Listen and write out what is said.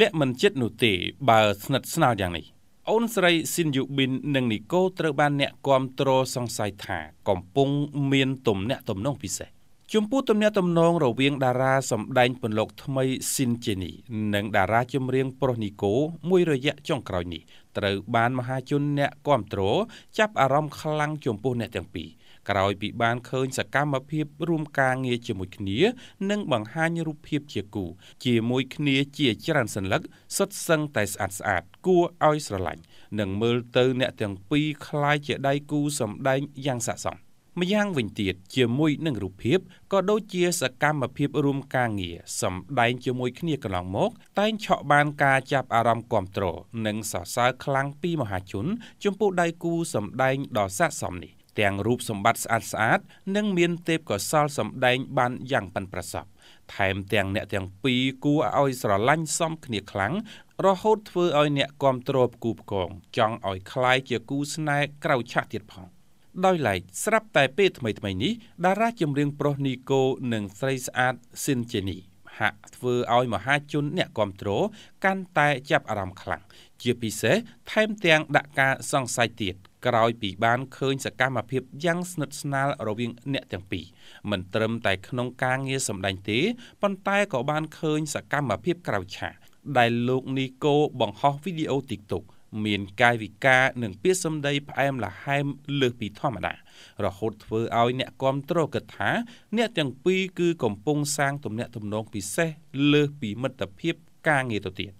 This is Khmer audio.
លាក់មិនចិត្តនោះទេបើស្និទ្ធស្នាលយ៉ាងនេះអូនស្រីស៊ីនយូប៊ីននិងនីកូត្រូវបានអ្នកគាំទ្រសង្ស័យថា កំពុងមានទំនាក់ទំនងពិសេសជំពោះទំនាក់ទំនងរវាងតារាសម្ដែងពន្លកថ្មីស៊ីនជេនីនិង តារាចម្រៀងប្រុសនីកូ មួយរយៈចុងក្រោយនេះត្រូវបានមហាជនអ្នកគាំទ្រចាប់ អារម្មណ៍ខ្លាំងចំពោះអ្នកទាំងពីរក្រោយពីបានឃើញសកម្មភាពរួមការងារជាមួយគ្នា និងបង្ហាញរូបភាពជាគូ ជាមួយគ្នាជាច្រើនសន្លឹកសុទ្ធសឹងតែស្អាតស្អាត គួរឲ្យស្រឡាញ់និងមើលទៅអ្នកទាំងពីរคล้ายជាដៃគូសម្ដែងយ៉ាងស័ក្តិសមម្យ៉ាងវិញទៀតជាមួយនឹងរូបភាពក៏ដូចជាសកម្មភាពរួមការងារសម្ដែងជាមួយគ្នាកន្លងមក តែងឆក់បានការចាប់អារម្មណ៍គាំទ្រនិងសរសើរខ្លាំងពីមហាជន ចំពោះដៃគូសម្ដែងដ៏ស័ក្តិសមនេះទាំងរូបសម្បត្តិស្អាតស្អាត និងមានទេពកោសលសម្ដែងបានយ៉ាងប៉ិនប្រសប់ថែមទាំងអ្នកទាំងពីរគួរឲ្យស្រឡាញ់សមគ្នាខ្លាំងរហូតធ្វើឲ្យអ្នកគាំទ្រគូផ្គងចង់ឲ្យคล้ายជាគូស្នេហ៍ក្រៅឆាកទៀតផងដោយឡែកស្រាប់តែពេលថ្មីថ្មីនេះតារាចម្រៀងប្រុសនីកូនិងស្រីស្អាតស៊ីនជេនីហាក់ធ្វើឲ្យមហាជនអ្នកគាំទ្រកាន់តែចាប់អារម្មណ៍ខ្លាំងជាពិសេសថែមទាំងដាក់ការសង្ស័យទៀតក្រោយពីបានឃើញសកម្មភាពយ៉ាងស្និទ្ធស្នាលរវាងអ្នកទាំងពីរមិនត្រឹមតែក្នុងការងារសម្ដែងទេប៉ុន្តែក៏បានឃើញសកម្មភាពក្រៅឆាកដែលលោកនីកូបង្ហោះវីដេអូ TikTok មានកាយវិការនិងពាក្យសម្ដីផ្អែមល្ហែមលើសពីធម្មតារហូតធ្វើឲ្យអ្នកគាំទ្រគិតថាអ្នកទាំងពីរគឺកំពុងសាងទំនាក់ទំនងពិសេសលើសពីមិត្តភាពការងារទៅទៀត